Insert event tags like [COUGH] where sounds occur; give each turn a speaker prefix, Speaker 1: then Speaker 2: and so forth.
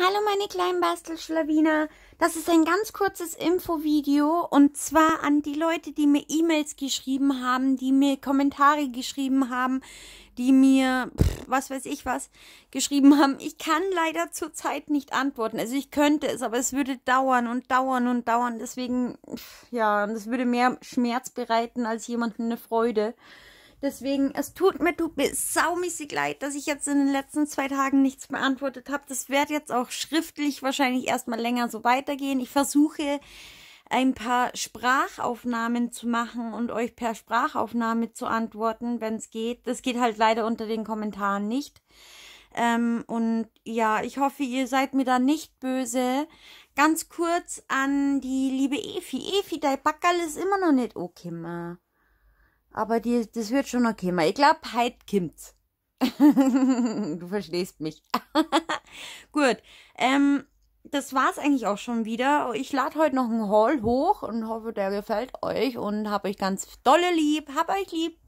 Speaker 1: Hallo meine kleinen Bastelschlawiner. Das ist ein ganz kurzes Infovideo und zwar an die Leute, die mir E-Mails geschrieben haben, die mir Kommentare geschrieben haben, die mir pff, was weiß ich was geschrieben haben. Ich kann leider zurzeit nicht antworten. Also ich könnte es, aber es würde dauern und dauern und dauern. Deswegen, pff, ja, das würde mehr Schmerz bereiten als jemandem eine Freude. Deswegen, es tut mir tut mir saumäßig leid, dass ich jetzt in den letzten zwei Tagen nichts beantwortet habe. Das wird jetzt auch schriftlich wahrscheinlich erstmal länger so weitergehen. Ich versuche ein paar Sprachaufnahmen zu machen und euch per Sprachaufnahme zu antworten, wenn es geht. Das geht halt leider unter den Kommentaren nicht. Ähm, und ja, ich hoffe, ihr seid mir da nicht böse. Ganz kurz an die liebe Efi. Efi, dein Backerl ist immer noch nicht okay, ma. Aber die, das wird schon okay mal. Ich glaube, heute kommt's. [LAUGHS] du verstehst mich. [LAUGHS] Gut. Ähm, das war's eigentlich auch schon wieder. Ich lade heute noch einen Haul hoch und hoffe, der gefällt euch und hab euch ganz dolle lieb. Hab euch lieb.